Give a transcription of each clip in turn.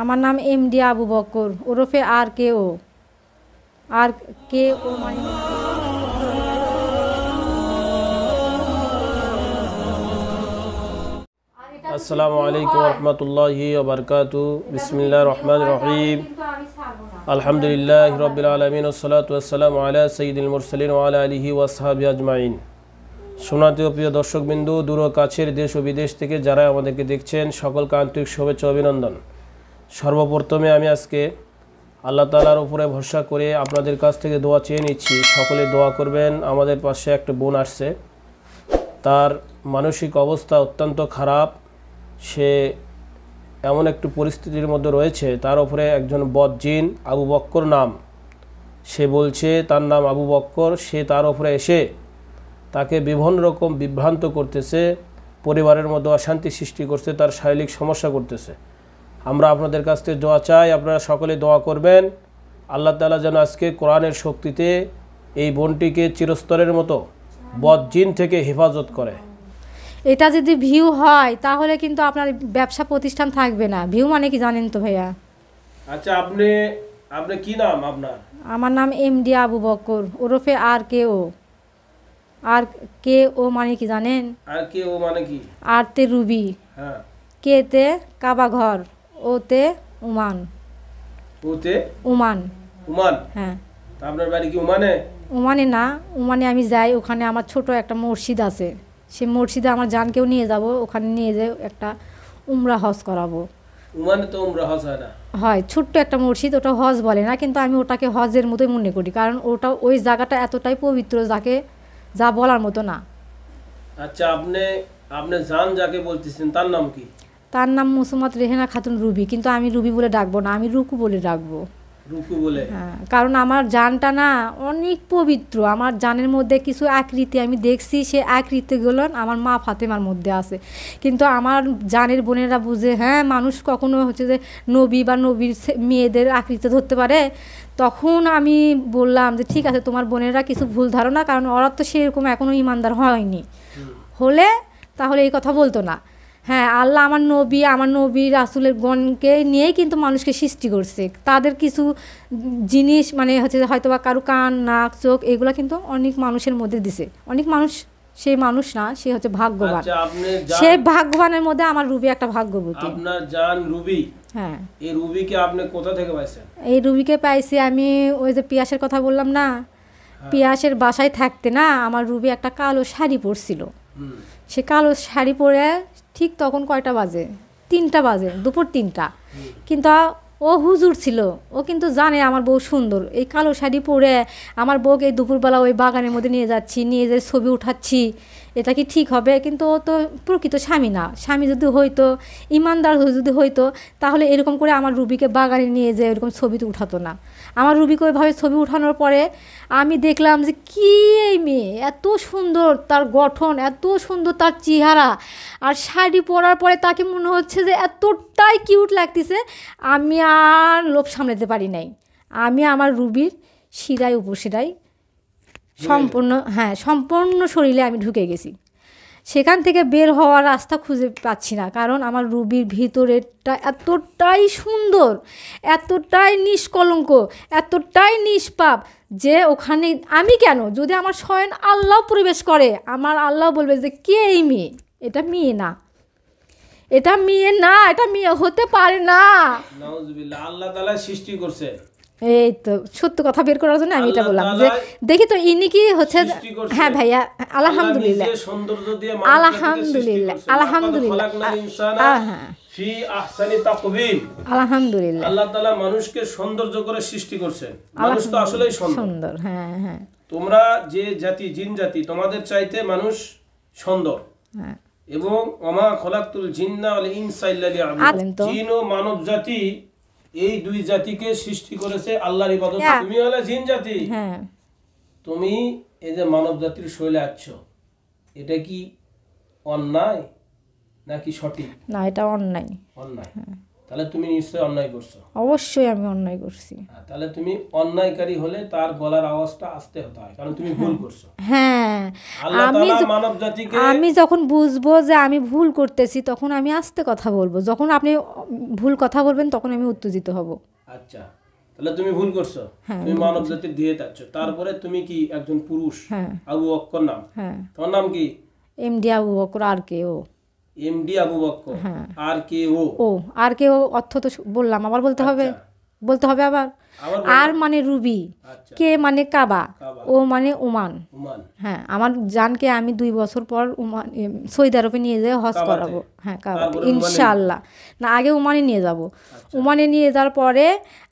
আমার নাম M D Abu Bakr ওরফে আর কে ও আর কে ও মানে আসসালামু আলাইকুম রহমতুল্লাহি ওবরকাত বিসমিল্লা রহমান রহিম আলহামদুলিল্লাহ রবিল আলমিন ওসলাতাম আলা সঈদুল মুরসলিন আলা আলহি ওয়াসাহাবি আজমাইন সোনাতে প্রিয় দর্শকবিন্দু দূর কাছের দেশ ও বিদেশ থেকে যারা আমাদেরকে দেখছেন সকলকে আন্তরিক শুভেচ্ছা অভিনন্দন সর্বপ্রথমে আমি আজকে আল্লাহ তালার উপরে ভরসা করে আপনাদের কাছ থেকে দোয়া চেয়ে নিচ্ছি সকলে দোয়া করবেন আমাদের পাশে একটা বোন আসছে তার মানসিক অবস্থা অত্যন্ত খারাপ সে এমন একটু পরিস্থিতির মধ্যে রয়েছে তার উপরে একজন বদজিন আবু বক্কর নাম সে বলছে তার নাম আবু বক্কর সে তার উপরে এসে তাকে বিভিন্ন রকম বিভ্রান্ত করতেছে পরিবারের মধ্যে অশান্তি সৃষ্টি করছে তার শারীরিক সমস্যা করতেছে আমরা আপনাদের কাছ থেকে দোয়া চাই আপনারা সকলে দোয়া করবেন আল্লাহ তালা যেন আজকে কোরআনের শক্তিতে এই বনটিকে চিরস্তরের মতো বদজিন থেকে হেফাজত করে এটা যদি ভিউ হয় তাহলে কিন্তু আপনার ব্যবসা প্রতিষ্ঠান থাকবে না ভিউ মানে কি জানেন তো ভাইয়া আচ্ছা আপনি আপনি কি নাম আপনার আমার নাম এমডি আবু বকর ওরফে আর কে ও আর কে ও মানে কি জানেন আর কে ও মানে কি আর তে রুবি হ্যাঁ কে তে কাবা ঘর ওতে উমান ওতে উমান উমান হ্যাঁ তা আপনার বাড়ি কি উমানে উমানে না উমানে আমি যাই ওখানে আমার ছোট একটা মসজিদ আছে সেই মসজিদে আমার জানকেও নিয়ে যাব ওখানে নিয়ে যেয়ে একটা উমরা হজ করাবো উমানে তো উমরা হজ হয় না হয় ছোট্ট একটা মসজিদ ওটা হজ বলে না কিন্তু আমি ওটাকে হজের মতোই মনে করি কারণ ওটা ওই জায়গাটা এতটাই পবিত্র যাকে যা বলার মতো না আচ্ছা আপনি আপনি জান যাকে বলতেছেন তার নাম কি তার নাম মুসুমাত রেহেনা খাতুন রুবি কিন্তু আমি রুবি বলে ডাকবো না আমি রুকু বলে ডাকবো রুকু বলে হ্যাঁ, কারণ আমার জানটা না অনেক পবিত্র আমার জানের মধ্যে কিছু আকৃতি আমি দেখছি সে আকৃতিগুলো আমার মা ফাতেমার মধ্যে আছে কিন্তু আমার জানের বোনেরা বুঝে হ্যাঁ মানুষ কখনো হচ্ছে যে নবী বা নবীর মেয়েদের আকৃতি ধরতে পারে তখন আমি বললাম যে ঠিক আছে তোমার বোনেরা কিছু ভুল ধারণা কারণ ওরা তো সেরকম এখনও ইমানদার হয়নি হলে তাহলে এই কথা বলতো না হ্যাঁ আল্লাহ আমার নবী আমার নবী রাসুলের গণকে নিয়েই কিন্তু মানুষকে সৃষ্টি করছে তাদের কিছু জিনিস মানে হচ্ছে হয়তো বা কারো কান নাক চোখ এগুলো কিন্তু অনেক মানুষের মধ্যে দিছে অনেক মানুষ সে মানুষ না সে হচ্ছে ভাগ্যবান আচ্ছা, সে ভাগ্যবানের মধ্যে আমার রুবি একটা ভাগ্যবতী আপনার জান রুবি হ্যাঁ এই রুবিকে আপনি কোথা থেকে পাইছেন এই রুবিকে পাইছি আমি ওই যে পিয়াসের কথা বললাম না হ্যাঁ। পিয়াসের বাসায় থাকতে না আমার রুবি একটা কালো শাড়ি পরছিল সে কালো শাড়ি পরে ঠিক তখন কয়টা বাজে তিনটা বাজে দুপুর তিনটা কিন্তু ও হুজুর ছিল ও কিন্তু জানে আমার বউ সুন্দর এই কালো শাড়ি পরে আমার বউকে দুপুরবেলা ওই বাগানের মধ্যে নিয়ে যাচ্ছি নিয়ে যেয়ে ছবি উঠাচ্ছি এটা কি ঠিক হবে কিন্তু ও তো প্রকৃত স্বামী না স্বামী যদি হইতো ইমানদার যদি হইতো তাহলে এরকম করে আমার রুবিকে বাগানে নিয়ে যেয়ে এরকম ছবি তো উঠাতো না আমার রুবিকে ওইভাবে ছবি উঠানোর পরে আমি দেখলাম যে কি এই মেয়ে এত সুন্দর তার গঠন এত সুন্দর তার চেহারা আর শাড়ি পরার পরে তাকে মনে হচ্ছে যে এতটাই কিউট লাগতেছে আমি আর লোভ সামলাতে পারি নাই আমি আমার রুবির শিরায় উপশিরায় সম্পূর্ণ হ্যাঁ সম্পূর্ণ শরীরে আমি ঢুকে গেছি সেখান থেকে বের হওয়ার রাস্তা খুঁজে পাচ্ছি না কারণ আমার রুবির ভিতরেরটা এতটাই সুন্দর এতটাই নিষ্কলঙ্ক এতটাই নিষ্পাপ যে ওখানে আমি কেন যদি আমার স্বয়ন আল্লাহ প্রবেশ করে আমার আল্লাহ বলবে যে কে এই মেয়ে এটা মেয়ে না এটা মেয়ে না এটা মেয়ে হতে পারে না আল্লাহ সৃষ্টি করছে এই তো সত্য কথা বের করার জন্য আমি এটা বললাম যে দেখি তো ইনি কি হচ্ছে হ্যাঁ ভাইয়া আলহামদুলিল্লাহ আলহামদুলিল্লাহ আলহামদুলিল্লাহ হ্যাঁ, হ্যাঁ। তোমরা যে জাতি জিন জাতি তোমাদের চাইতে মানুষ সুন্দর হ্যাঁ। এবং আচ্ছা, মানব জাতি এই দুই জাতিকে সৃষ্টি করেছে আল্লাহর ইবাদত হ্যাঁ। তুমি হলে জিন জাতি হ্যাঁ। তুমি এই যে মানব জাতির শৈলে আছ এটা কি অন্যায় নাকি সঠিক না এটা অন্যায় অন্যায় হ্যাঁ। তাহলে তুমি নিশ্চয়ই অন্যায় করছো অবশ্যই আমি অন্যায় করছি হ্যাঁ, তাহলে তুমি অন্যায়কারী হলে তার গলার আওয়াজটা আসতে হতে হয় কারণ তুমি ভুল করছো হ্যাঁ আমি মানব জাতিকে আমি যখন বুঝবো যে আমি ভুল করতেছি তখন আমি আস্তে কথা বলবো যখন আপনি ভুল কথা বলবেন তখন আমি উত্তেজিত হব আচ্ছা তাহলে তুমি ভুল করছো হ্যাঁ, তুমি মানব জাতির দিয়ে যাচ্ছ তারপরে তুমি কি একজন পুরুষ হ্যাঁ। আবু অক্কর নাম হ্যাঁ তোমার নাম কি এমডি আবু অক্কর আর কেও এমডি আবু বক্কর আর কে ও ও আর কে ও অর্থ তো বললাম আবার বলতে আচ্ছা। হবে বলতে হবে আবার আর মানে রুবি আচ্ছা। কে মানে কাবা ও মানে ওমান হ্যাঁ আমার জানকে আমি দুই বছর পর উমান সৈদ আরবে নিয়ে যেয়ে হজ করাবো হ্যাঁ কাবা ইনশাআল্লাহ না আগে ওমানে নিয়ে যাব আচ্ছা। ওমানে নিয়ে যাওয়ার পরে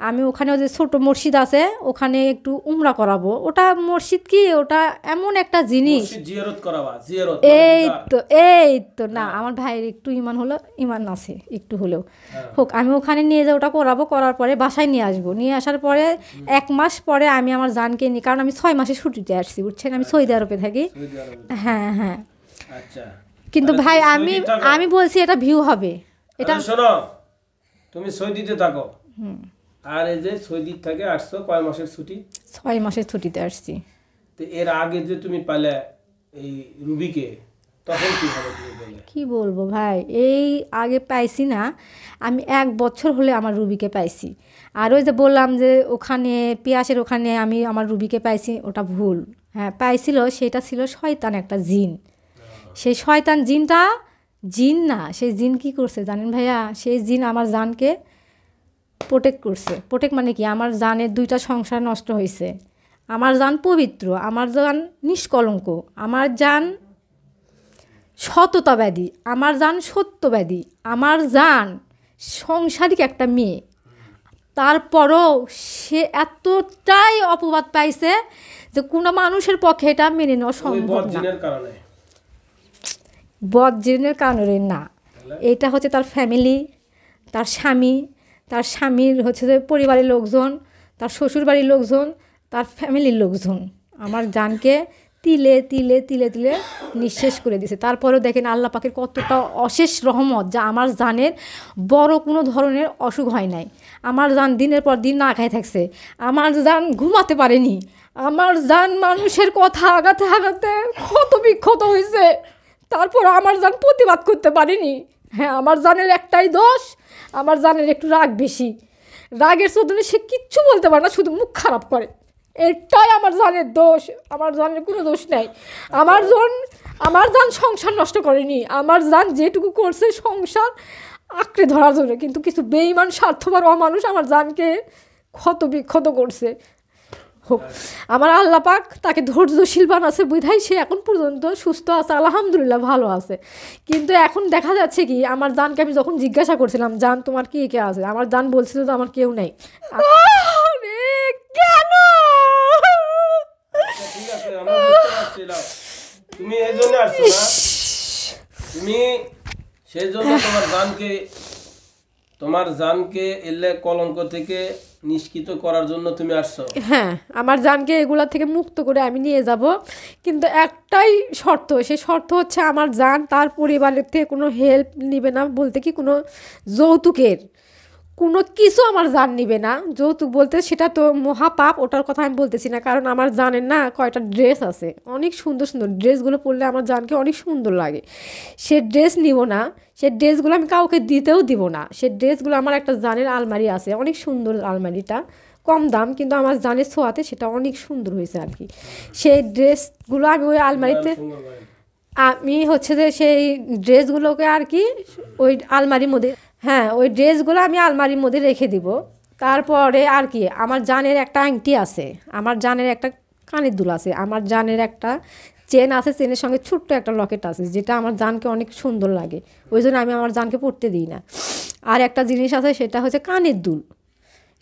আমি ওখানে যে ছোট মসজিদ আছে ওখানে একটু উমরা করাবো ওটা মসজিদ কি ওটা এমন একটা জিনিস মানে এই তো এই তো না হ্যাঁ। আমার ভাইয়ের একটু ইমান হলো ইমান আছে একটু হলেও হ্যাঁ। হোক আমি ওখানে নিয়ে যাই ওটা করাবো করার পরে বাসায় নিয়ে আসবো নিয়ে আসার আসার পরে এক মাস পরে আমি আমার জানকে নিই কারণ আমি ছয় মাসে ছুটিতে আসছি বুঝছেন আমি সৌদি আরবে থাকি হ্যাঁ হ্যাঁ আচ্ছা। কিন্তু ভাই আমি আমি বলছি এটা ভিউ হবে এটা আচ্ছা, শোনো তুমি সৌদিতে থাকো আর এই যে সৌদি থেকে আসছো কয় মাসের ছুটি ছয় মাসের ছুটিতে আসছি তো এর আগে যে তুমি পালে এই রুবিকে কি বলবো ভাই এই আগে পাইছি না আমি এক বছর হলে আমার রুবিকে পাইছি আর ওই যে বললাম যে ওখানে পিয়াসের ওখানে আমি আমার রুবিকে পাইছি ওটা ভুল হ্যাঁ পাইছিল সেটা ছিল শয়তান একটা জিন সেই শয়তান জিনটা জিন না সেই জিন কি করছে জানেন ভাইয়া সেই জিন আমার জানকে প্রোটেক্ট করছে প্রোটেক্ট মানে কি আমার জানের দুইটা সংসার নষ্ট হয়েছে আমার জান পবিত্র আমার জান নিষ্কলঙ্ক আমার জান সততা ব্যাধি আমার যান ব্যাধি আমার যান সংসারিক একটা মেয়ে তারপরও সে এতটাই অপবাদ পাইছে যে কোনো মানুষের পক্ষে এটা মেনে নেওয়া সম্ভব না কারণে না এটা হচ্ছে তার ফ্যামিলি তার স্বামী তার স্বামীর হচ্ছে যে পরিবারের লোকজন তার শ্বশুরবাড়ির লোকজন তার ফ্যামিলির লোকজন আমার জানকে তিলে তিলে তিলে তিলে নিঃশেষ করে দিছে তারপরেও দেখেন আল্লাহ পাখির কতটা অশেষ রহমত যা আমার জানের বড় কোনো ধরনের অসুখ হয় নাই আমার জান দিনের পর দিন না খায় থাকছে আমার জান ঘুমাতে পারেনি আমার জান মানুষের কথা আগাতে আগাতে ক্ষত বিক্ষত হয়েছে তারপর আমার জান প্রতিবাদ করতে পারেনি হ্যাঁ আমার জানের একটাই দোষ আমার জানের একটু রাগ বেশি রাগের সদনে সে কিচ্ছু বলতে পারে না শুধু মুখ খারাপ করে এটাই আমার জানের দোষ আমার জানের কোনো দোষ নাই আমার জন আমার জান সংসার নষ্ট করেনি আমার জান যেটুকু করছে সংসার আঁকড়ে ধরার জন্য কিন্তু কিছু বেইমান স্বার্থপর অমানুষ আমার জানকে ক্ষত বিক্ষত করছে হোক আমার আল্লাহ পাক তাকে ধৈর্যশীল আছে বুঝাই সে এখন পর্যন্ত সুস্থ আছে আলহামদুলিল্লাহ ভালো আছে কিন্তু এখন দেখা যাচ্ছে কি আমার জানকে আমি যখন জিজ্ঞাসা করছিলাম জান তোমার কি কে আছে আমার জান বলছিল তো আমার কেউ নেই কেন তুমি এই জন্য আসছো না তুমি সেই জন্য তোমার জানকে তোমার জানকে এলে কলঙ্ক থেকে নিষ্কৃত করার জন্য তুমি আসছো হ্যাঁ আমার জানকে এগুলা থেকে মুক্ত করে আমি নিয়ে যাব কিন্তু একটাই শর্ত সেই শর্ত হচ্ছে আমার জান তার পরিবারের থেকে কোনো হেল্প নিবে না বলতে কি কোনো যৌতুকের কোনো কিছু আমার জান নিবে না যৌতুক বলতে সেটা তো মহাপাপ ওটার কথা আমি বলতেছি না কারণ আমার জানের না কয়টা ড্রেস আছে অনেক সুন্দর সুন্দর ড্রেসগুলো পরলে আমার জানকে অনেক সুন্দর লাগে সে ড্রেস নিব না সে ড্রেসগুলো আমি কাউকে দিতেও দিব না সে ড্রেসগুলো আমার একটা জানের আলমারি আছে অনেক সুন্দর আলমারিটা কম দাম কিন্তু আমার জানের ছোঁয়াতে সেটা অনেক সুন্দর হয়েছে আর কি সেই ড্রেসগুলো আমি ওই আলমারিতে আমি হচ্ছে যে সেই ড্রেসগুলোকে আর কি ওই আলমারির মধ্যে হ্যাঁ ওই ড্রেসগুলো আমি আলমারির মধ্যে রেখে দিব তারপরে আর কি আমার জানের একটা আংটি আছে আমার জানের একটা কানের দুল আছে আমার জানের একটা চেন আছে চেনের সঙ্গে ছোট্ট একটা লকেট আছে যেটা আমার জানকে অনেক সুন্দর লাগে ওই জন্য আমি আমার জানকে পড়তে দিই না আর একটা জিনিস আছে সেটা হচ্ছে কানের দুল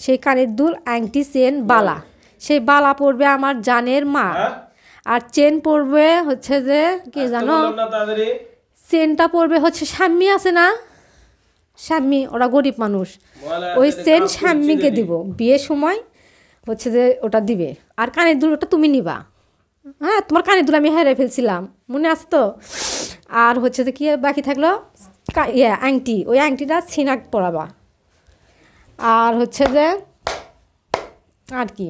সেই কানের দুল আংটি চেন বালা সেই বালা পড়বে আমার জানের মা হ্যাঁ? আর চেন পড়বে হচ্ছে যে কি জানো চেনটা পড়বে হচ্ছে স্বামী আছে না স্বামী ওরা গরিব মানুষ ওই সেম স্বামীকে দিব বিয়ের সময় হচ্ছে যে ওটা দিবে আর কানের দুল ওটা তুমি নিবা হ্যাঁ তোমার কানের দুল আমি হারিয়ে ফেলছিলাম মনে আছে তো আর হচ্ছে যে কি বাকি থাকলো ইয়ে আংটি ওই আংটিটা ছিনাক পরাবা আর হচ্ছে যে আর কি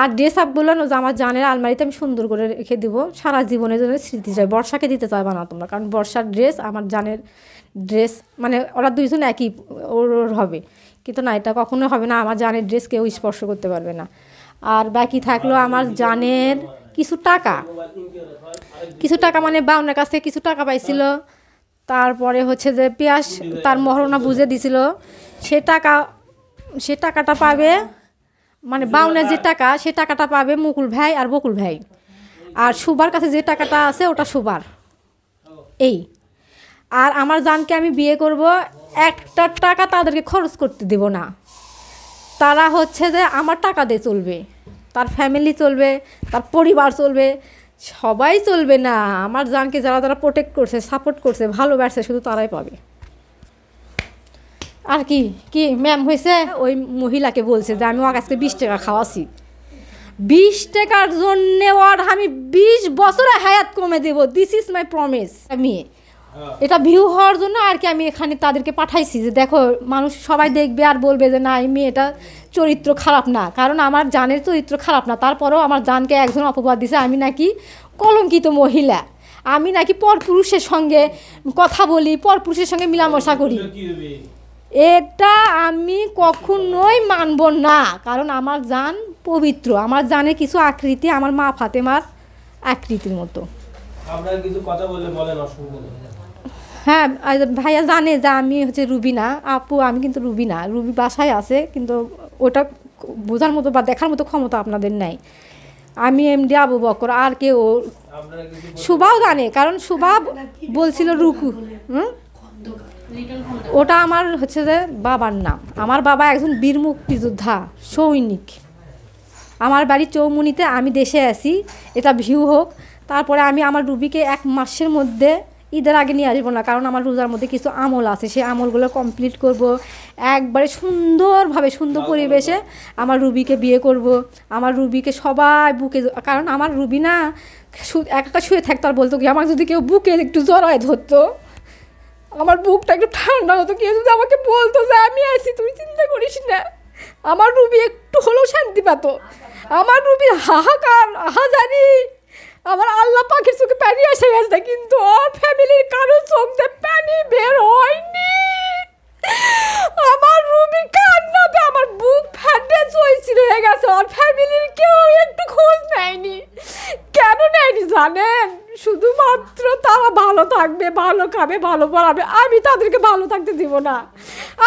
আর ড্রেস আপ বললেন যে আমার জানের আলমারিতে আমি সুন্দর করে রেখে দিব সারা জীবনের জন্য স্মৃতি চাই বর্ষাকে দিতে চাইবা না তোমরা কারণ বর্ষার ড্রেস আমার জানের ড্রেস মানে ওরা দুইজন একই ওর ওর হবে কিন্তু না এটা কখনো হবে না আমার জানের ড্রেস কেউ স্পর্শ করতে পারবে না আর বাকি থাকলো আমার জানের কিছু টাকা কিছু টাকা মানে বাউনের কাছ থেকে কিছু টাকা পাইছিল তারপরে হচ্ছে যে পিয়াস তার মহরণা বুঝে দিছিল সে টাকা সে টাকাটা পাবে মানে বাউনের যে টাকা সে টাকাটা পাবে মুকুল ভাই আর বকুল ভাই আর সুবার কাছে যে টাকাটা আছে ওটা সুবার এই আর আমার জানকে আমি বিয়ে করব একটা টাকা তাদেরকে খরচ করতে দেব না তারা হচ্ছে যে আমার টাকা দিয়ে চলবে তার ফ্যামিলি চলবে তার পরিবার চলবে সবাই চলবে না আমার জানকে যারা তারা প্রোটেক্ট করছে সাপোর্ট করছে ভালোবাসছে শুধু তারাই পাবে আর কি কি ম্যাম হয়েছে ওই মহিলাকে বলছে যে আমি ওর কাছে বিশ টাকা খাওয়াছি বিশ টাকার জন্যে ওর আমি বিশ বছরে হায়াত কমে দেব দিস ইজ মাই প্রমিস আমি হ্যাঁ। এটা ভিউ হওয়ার জন্য আর কি আমি এখানে তাদেরকে পাঠাইছি যে দেখো মানুষ সবাই দেখবে আর বলবে যে না এই মেয়েটা চরিত্র খারাপ না কারণ আমার জানের চরিত্র খারাপ না তারপরেও আমার জানকে একজন অপবাদ দিছে আমি নাকি কলঙ্কিত মহিলা আমি নাকি পরপুরুষের সঙ্গে কথা বলি পরপুরুষের সঙ্গে মিলামশা করি এটা আমি কখনোই মানব না কারণ আমার জান পবিত্র আমার জানের কিছু আকৃতি আমার মা ফাতেমার আকৃতির মতো আপনার কিছু কথা বলে বলেন অসুবিধা হ্যাঁ ভাইয়া জানে যে আমি হচ্ছে রুবি না আপু আমি কিন্তু রুবি না রুবি বাসায় আছে কিন্তু ওটা বোঝার মতো বা দেখার মতো ক্ষমতা আপনাদের নাই আমি এমডি আবু বকর আর কেউ সুভাও জানে কারণ সুভা বলছিল রুকু হুম ওটা আমার হচ্ছে যে বাবার নাম আমার বাবা একজন বীর মুক্তিযোদ্ধা সৈনিক আমার বাড়ি চৌমুনিতে আমি দেশে আছি এটা ভিউ হোক তারপরে আমি আমার রুবিকে এক মাসের মধ্যে ঈদের আগে নিয়ে আসবো না কারণ আমার রোজার মধ্যে কিছু আমল আছে সেই আমলগুলো কমপ্লিট করব একবারে সুন্দরভাবে সুন্দর পরিবেশে আমার রুবিকে বিয়ে করব আমার রুবিকে সবাই বুকে কারণ আমার রুবি না একা শুয়ে থাকতো আর বলতো কি আমার যদি কেউ বুকে একটু জড়ায় ধরতো আমার বুকটা একটু ঠান্ডা হতো কেউ যদি আমাকে বলতো যে আমি আছি তুমি চিন্তা করিস না আমার রুবি একটু হলেও শান্তি পাতো আমার রুবির হাহাকার আহা জানি আমার আল্লাহ পাখির চোখে পানি এসে গেছে কিন্তু ফ্যামিলির কারো চোখে পানি বের হয়নি আমার রুবি কান্নাতে আমার বুক ফ্যাটে চইছিল হয়ে গেছে ওর ফ্যামিলির কেউ একটু খোঁজ নেয়নি কেন নেয়নি জানেন শুধুমাত্র তারা ভালো থাকবে ভালো খাবে ভালো পড়াবে আমি তাদেরকে ভালো থাকতে দিব না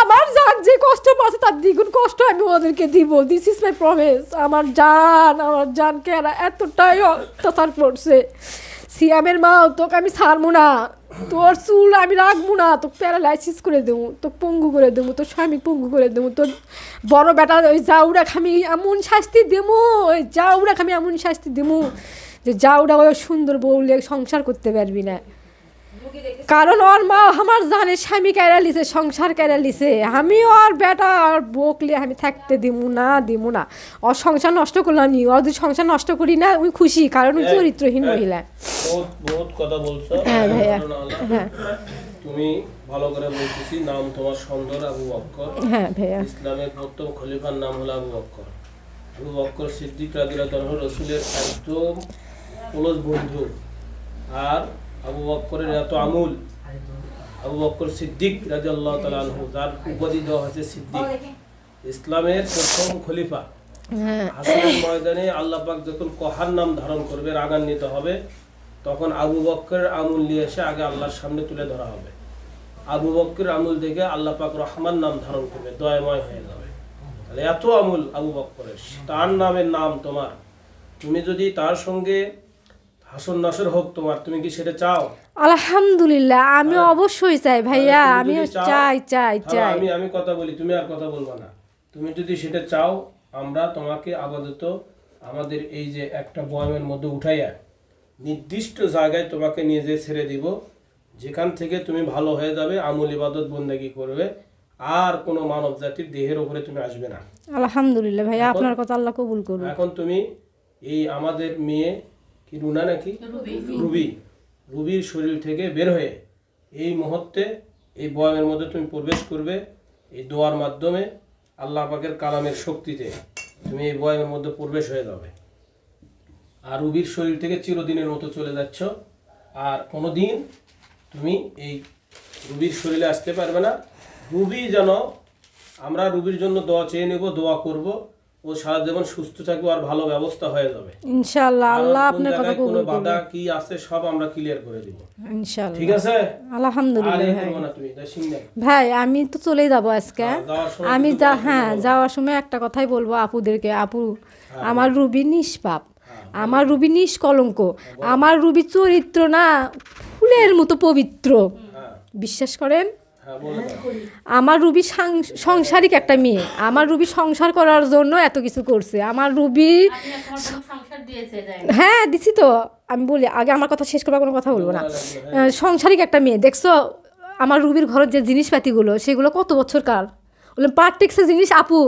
আমার যার যে কষ্ট পাচ্ছে তার দ্বিগুণ কষ্ট আমি ওদেরকে দিব দিস ইজ মাই প্রমিস আমার জান আমার জানকে এরা এতটাই অত্যাচার করছে সিয়ামের মা তোকে আমি ছাড়বো না তোর চুল আমি রাখবো না তোকে প্যারালাইসিস করে দেবো তোকে পঙ্গু করে দেবো তোর স্বামী পঙ্গু করে দেবো তোর বড় বেটা ওই জাউরা খামি এমন শাস্তি দেবো ওই জাউরা খামি এমন শাস্তি দেবো যে জাউরা ওই সুন্দর বউলে সংসার করতে পারবি না কারণ ওর মা আমার জানে স্বামী কেরা লিছে সংসার কেরা লিছে আমি ওর বেটা আর বকলে আমি থাকতে দিব না দিব না ওর সংসার নষ্ট করলাম নি ওর যদি সংসার নষ্ট করি না আমি খুশি কারণ ওই চরিত্রহীন মহিলা বহুত কথা বলছো হ্যাঁ ভাইয়া হ্যাঁ তুমি ভালো করে বলতেছি নাম তোমার সুন্দর আবু বক্কর হ্যাঁ ভাইয়া ইসলামের প্রথম খলিফার নাম হলো আবু বক্কর আবু বক্কর সিদ্দিক রাদিয়াল্লাহু আনহু রাসূলের একদম ক্লোজ বন্ধু আর আবু বক্করের এত আমুল আবু বক্কর সিদ্দিক রাজি আল্লাহ তালু যার উপাধি দেওয়া হয়েছে সিদ্দিক ইসলামের প্রথম খলিফা হ্যাঁ। হাসনের ময়দানে আল্লাহ পাক যখন কহার নাম ধারণ করবে রাগান্বিত হবে তখন আবু বক্কের আমুল নিয়ে এসে আগে আল্লাহর সামনে তুলে ধরা হবে আবু বক্কের আমুল দেখে আল্লাহ পাক রহমান নাম ধারণ করবে দয়াময় হয়ে যাবে তাহলে এত আমুল আবু বক্করের তার নামের নাম তোমার তুমি যদি তার সঙ্গে হাসন নাসর হোক তোমার তুমি কি সেটা চাও আলহামদুলিল্লাহ আমি হ্যাঁ। অবশ্যই চাই ভাইয়া আমি চাই চাই চাই আমি আমি কথা বলি তুমি আর কথা বলবো না তুমি যদি সেটা চাও আমরা তোমাকে আপাতত আমাদের এই যে একটা বয়ামের মধ্যে উঠাইয়া নির্দিষ্ট জায়গায় তোমাকে নিয়ে যে ছেড়ে দিব যেখান থেকে তুমি ভালো হয়ে যাবে আমল ইবাদত বন্দেগি করবে আর কোনো মানব জাতির দেহের উপরে তুমি আসবে না আলহামদুলিল্লাহ ভাইয়া আপনার কথা আল্লাহ কবুল করবে এখন তুমি এই আমাদের মেয়ে কি রুনা নাকি রুবি রুবির শরীর থেকে বের হয়ে এই মুহূর্তে এই বয়ামের মধ্যে তুমি প্রবেশ করবে এই দোয়ার মাধ্যমে আল্লাহ পাকের কালামের শক্তিতে তুমি এই বয়ামের মধ্যে প্রবেশ হয়ে যাবে আর রুবির শরীর থেকে চিরদিনের মতো চলে যাচ্ছ আর কোনো দিন তুমি এই রুবির শরীরে আসতে পারবে না রুবি যেন আমরা রুবির জন্য দোয়া চেয়ে নেব দোয়া করব ও সারা জীবন সুস্থ থাকবে আর ভালো ব্যবস্থা হয়ে যাবে ইনশাআল্লাহ আল্লাহ আপনার কথা কবুল করবে বাধা কি আছে সব আমরা ক্লিয়ার করে দিব ইনশাআল্লাহ ঠিক আছে আলহামদুলিল্লাহ ভাই আমি তো চলেই যাব আজকে হ্যাঁ, আমি যা হ্যাঁ যাওয়ার সময় একটা কথাই বলবো আপুদেরকে আপু হ্যাঁ। আমার রুবি নিষ্পাপ হ্যাঁ, আমার রুবি নিষ্কলঙ্ক আমার রুবি চরিত্র না ফুলের মতো পবিত্র বিশ্বাস করেন হ্যাঁ, হ্যাঁ, আমার রুবি সংসারিক একটা মেয়ে আমার রুবি সংসার করার জন্য এত কিছু করছে আমার রুবি হ্যাঁ দিছি তো আমি বলি আগে আমার কথা শেষ করবার কোনো কথা বলবো না হ্যাঁ। সংসারিক একটা মেয়ে দেখছো আমার রুবির ঘরের যে জিনিসপাতিগুলো সেগুলো কত বছর কার বললাম পার্টেক্সে জিনিস আপু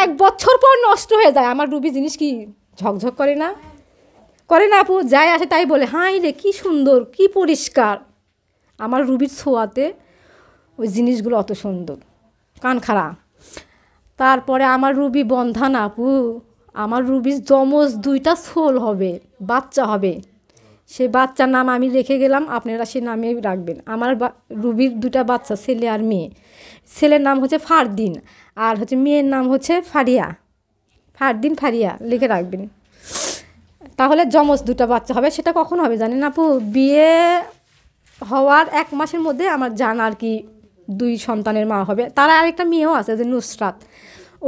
এক বছর পর নষ্ট হয়ে যায় আমার রুবি জিনিস কি ঝকঝক করে না করে না আপু যাই আসে তাই বলে হাই রে কী সুন্দর কি পরিষ্কার আমার রুবির ছোঁয়াতে ওই জিনিসগুলো অত সুন্দর কান খাড়া তারপরে আমার রুবি বন্ধান আপু আমার রুবির জমজ দুইটা সোল হবে বাচ্চা হবে সে বাচ্চার নাম আমি রেখে গেলাম আপনারা সে নামে রাখবেন আমার রুবির দুটা বাচ্চা ছেলে আর মেয়ে ছেলের নাম হচ্ছে ফারদিন আর হচ্ছে মেয়ের নাম হচ্ছে ফারিয়া ফারদিন ফারিয়া লিখে রাখবেন তাহলে জমজ দুটা বাচ্চা হবে সেটা কখন হবে জানেন আপু বিয়ে হওয়ার এক মাসের মধ্যে আমার জান আর কি দুই সন্তানের মা হবে তার আরেকটা মেয়েও আছে যে নুসরাত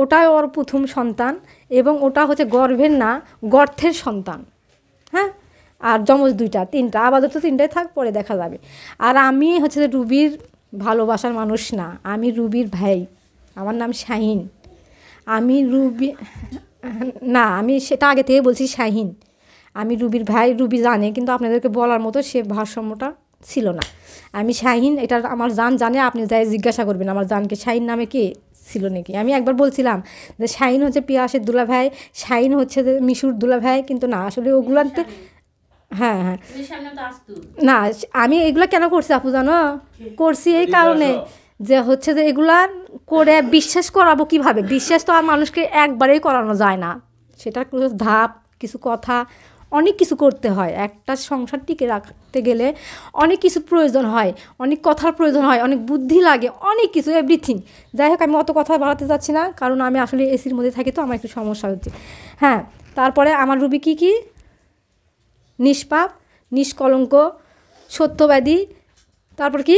ওটা ওর প্রথম সন্তান এবং ওটা হচ্ছে গর্ভের না গর্থের সন্তান হ্যাঁ আর যমজ দুইটা তিনটা আপাতত তিনটাই থাক পরে দেখা যাবে আর আমি হচ্ছে যে রুবির ভালোবাসার মানুষ না আমি রুবির ভাই আমার নাম শাহিন আমি রুবি না আমি সেটা আগে থেকে বলছি শাহিন আমি রুবির ভাই রুবি জানে কিন্তু আপনাদেরকে বলার মতো সে ভারসাম্যটা ছিল না আমি শাহিন এটা আমার জান জানে আপনি যাই জিজ্ঞাসা করবেন আমার জানকে শাহিন নামে কি ছিল নাকি আমি একবার বলছিলাম যে শাহিন হচ্ছে পিয়াসের দুলা ভাই শাহিন হচ্ছে মিশুর দুলা ভাই কিন্তু না আসলে ওগুলোতে হ্যাঁ হ্যাঁ না আমি এগুলো কেন করছি আপু জানো করছি এই কারণে যে হচ্ছে যে এগুলা করে বিশ্বাস করাবো কিভাবে বিশ্বাস তো আর মানুষকে একবারেই করানো যায় না সেটার ধাপ কিছু কথা অনেক কিছু করতে হয় একটা সংসার টিকে রাখতে গেলে অনেক কিছু প্রয়োজন হয় অনেক কথার প্রয়োজন হয় অনেক বুদ্ধি লাগে অনেক কিছু এভরিথিং যাই হোক আমি অত কথা বাড়াতে চাচ্ছি না কারণ আমি আসলে এসির মধ্যে থাকি তো আমার একটু সমস্যা হচ্ছে হ্যাঁ তারপরে আমার রুবি কী কী নিষ্পাপ নিষ্কলঙ্ক সত্যবাদী তারপর কি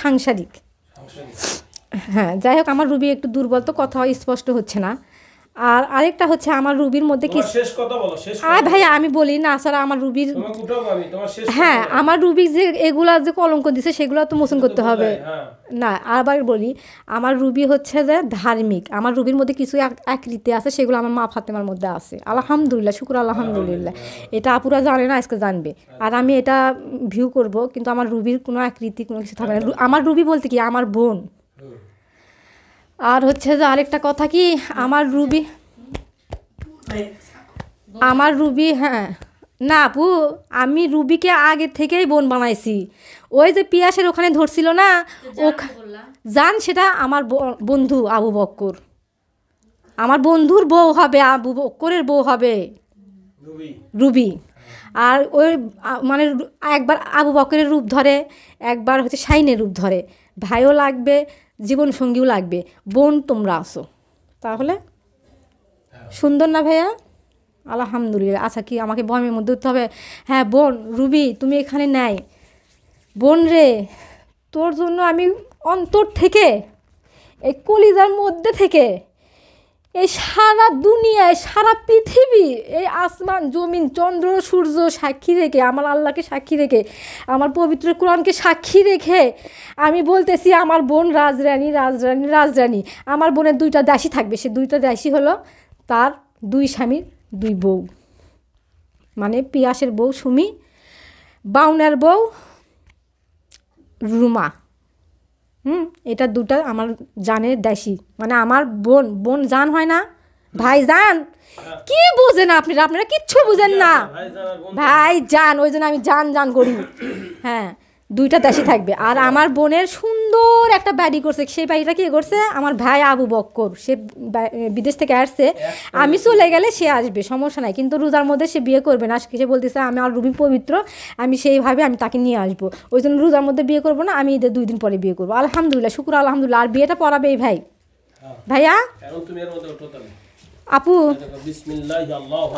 সাংসারিক হ্যাঁ যাই হোক আমার রুবি একটু দুর্বল তো কথা স্পষ্ট হচ্ছে না আর আরেকটা হচ্ছে আমার রুবির মধ্যে কি শেষ কথা বলো শেষ আর ভাই আমি বলি না স্যার আমার রুবির হ্যাঁ আমার রুবির যে এগুলা যে কলঙ্ক দিছে সেগুলো তো মোচন করতে হবে হ্যাঁ। না আবার বলি আমার রুবি হচ্ছে যে ধার্মিক আমার রুবির মধ্যে কিছু আকৃতি আছে সেগুলো আমার মা ফাতেমার মধ্যে আছে আলহামদুলিল্লাহ শুকুর আলহামদুলিল্লাহ এটা আপুরা জানে না আজকে জানবে আর আমি এটা ভিউ করব কিন্তু আমার রুবির কোনো আকৃতি কোনো কিছু থাকবে না আচ্ছা। আমার রুবি বলতে কি আমার বোন আর হচ্ছে যে আরেকটা কথা কি আমার রুবি আমার রুবি হ্যাঁ না আপু আমি রুবিকে আগে থেকেই বোন বানাইছি ওই যে পিয়াসের ওখানে ধরছিল না ও জান সেটা আমার বন্ধু আবু বক্কর আমার বন্ধুর বউ হবে আবু বক্করের বউ হবে রুবি আর ওই মানে একবার আবু বক্করের রূপ ধরে একবার হচ্ছে শাইনের রূপ ধরে ভাইও লাগবে জীবন সঙ্গীও লাগবে বোন তোমরা আসো তাহলে সুন্দর না ভাইয়া আলহামদুলিল্লাহ আচ্ছা কি আমাকে বয়মের মধ্যে উঠতে হবে হ্যাঁ বোন রুবি তুমি এখানে নাই বোন রে তোর জন্য আমি অন্তর থেকে এই কলিজার মধ্যে থেকে এই সারা দুনিয়ায় সারা পৃথিবী এই আসমান জমিন চন্দ্র সূর্য সাক্ষী রেখে আমার আল্লাহকে সাক্ষী রেখে আমার পবিত্র কোরআনকে সাক্ষী রেখে আমি বলতেছি আমার বোন রাজরানী রাজরানী রাজরানী আমার বোনের দুইটা দাসী থাকবে সে দুইটা দাসী হলো তার দুই স্বামীর দুই বউ মানে পিয়াসের বউ সুমি বাউনার বউ রুমা হুম এটা দুটা আমার জানের দেশি মানে আমার বোন বোন জান হয় না ভাই জান কি বুঝেন আপনারা আপনারা কিচ্ছু বুঝেন না ভাই জান ওই জন্য আমি জান জান করি হ্যাঁ দুইটা দেশি থাকবে আর আমার বোনের সুন্দর একটা বাড়ি করছে সেই বাড়িটা কি করছে আমার ভাই আবু বক্কর সে বিদেশ থেকে আসছে আমি চলে গেলে সে আসবে সমস্যা নাই কিন্তু রোজার মধ্যে সে বিয়ে করবে না সে বলতেছে আমি আর রুবি পবিত্র আমি সেইভাবে আমি তাকে নিয়ে আসবো ওই জন্য রোজার মধ্যে বিয়ে করবো না আমি ঈদের দুই দিন পরে বিয়ে করবো আলহামদুলিল্লাহ শুক্র আলহামদুলিল্লাহ আর বিয়েটা পড়াবে এই ভাই হ্যাঁ। ভাইয়া আপু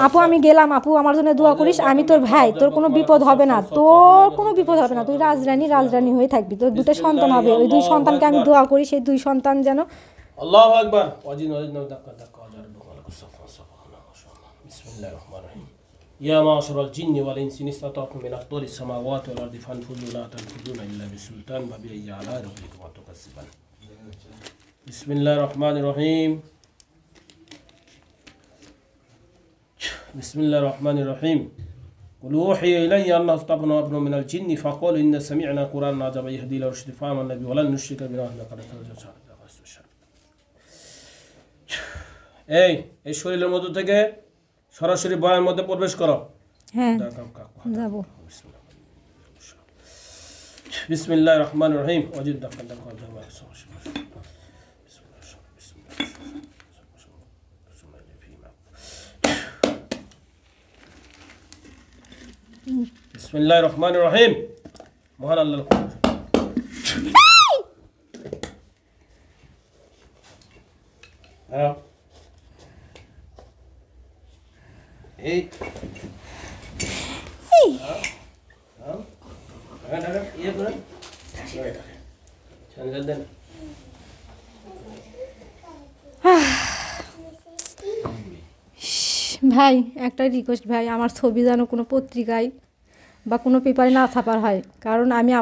আপু আমি গেলাম আপু আমার জন্য দোয়া করিস আমি তোর ভাই তোর কোনো বিপদ হবে না তোর কোনো বিপদ হবে না তুই রাজরানী রাজরানী হয়ে থাকবি তোর দুটো সন্তান হবে ওই দুই সন্তানকে আমি দোয়া করি সেই দুই সন্তান যেন আল্লাহ আকবার يا معشر الجن والإنس إن استطعتم من أفضل السماوات والأرض فانفذوا لا تنفذون إلا بسلطان فبأي آلاء ربكما تكذبان بسم الله الرحمن الرحيم بسم الله الرحمن الرحيم قل أوحي إلي ان استبنى ابن من الجن فقال إن سمعنا قرآن عجبا يهدي لرشد رشد فهم النبي ولن نشرك برحمة قد এই এই শরীরের মধ্যে থেকে সরাসরি বয়ের মধ্যে প্রবেশ করো বিসমিল্লাহ রহমান রহিম অজিত দাফান بسم الله الرحمن الرحيم مهلا আল্লাহ ভাই একটা রিকোয়েস্ট ভাই আমার ছবি যেন কোনো পত্রিকায় বা কোনো পেপারে না ছাপার হয় কারণ আমি